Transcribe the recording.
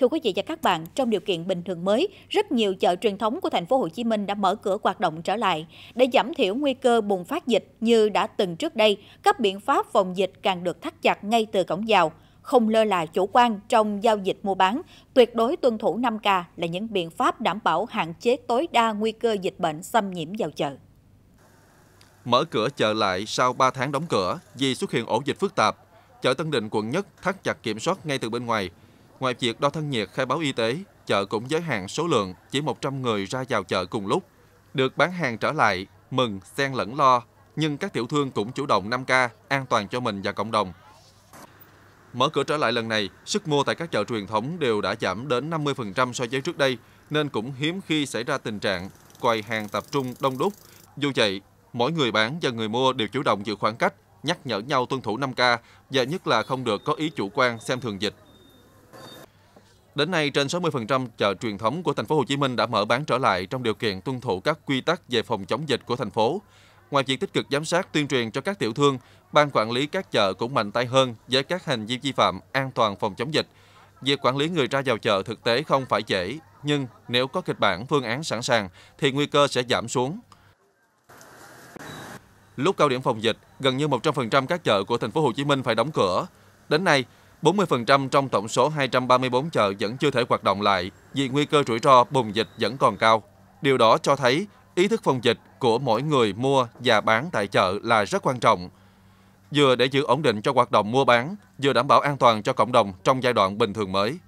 Thưa quý vị và các bạn, trong điều kiện bình thường mới, rất nhiều chợ truyền thống của thành phố Hồ Chí Minh đã mở cửa hoạt động trở lại để giảm thiểu nguy cơ bùng phát dịch như đã từng trước đây. Các biện pháp phòng dịch càng được thắt chặt ngay từ cổng vào, không lơ là chủ quan trong giao dịch mua bán, tuyệt đối tuân thủ 5K là những biện pháp đảm bảo hạn chế tối đa nguy cơ dịch bệnh xâm nhiễm vào chợ. Mở cửa chợ lại sau 3 tháng đóng cửa vì xuất hiện ổ dịch phức tạp, chợ Tân Định quận Nhất thắt chặt kiểm soát ngay từ bên ngoài, Ngoài việc đo thân nhiệt khai báo y tế, chợ cũng giới hạn số lượng chỉ 100 người ra vào chợ cùng lúc. Được bán hàng trở lại, mừng, xen lẫn lo, nhưng các tiểu thương cũng chủ động 5K, an toàn cho mình và cộng đồng. Mở cửa trở lại lần này, sức mua tại các chợ truyền thống đều đã giảm đến 50% so với trước đây, nên cũng hiếm khi xảy ra tình trạng quầy hàng tập trung đông đúc. Dù vậy, mỗi người bán và người mua đều chủ động giữ khoảng cách, nhắc nhở nhau tuân thủ 5K và nhất là không được có ý chủ quan xem thường dịch. Đến nay, trên 60% chợ truyền thống của thành phố Hồ Chí Minh đã mở bán trở lại trong điều kiện tuân thủ các quy tắc về phòng chống dịch của thành phố. Ngoài việc tích cực giám sát tuyên truyền cho các tiểu thương, ban quản lý các chợ cũng mạnh tay hơn với các hành vi vi phạm an toàn phòng chống dịch. Việc quản lý người ra vào chợ thực tế không phải dễ, nhưng nếu có kịch bản phương án sẵn sàng thì nguy cơ sẽ giảm xuống. Lúc cao điểm phòng dịch, gần như 100% các chợ của thành phố Hồ Chí Minh phải đóng cửa. Đến nay, 40% trong tổng số 234 chợ vẫn chưa thể hoạt động lại vì nguy cơ rủi ro bùng dịch vẫn còn cao. Điều đó cho thấy ý thức phòng dịch của mỗi người mua và bán tại chợ là rất quan trọng. Vừa để giữ ổn định cho hoạt động mua bán, vừa đảm bảo an toàn cho cộng đồng trong giai đoạn bình thường mới.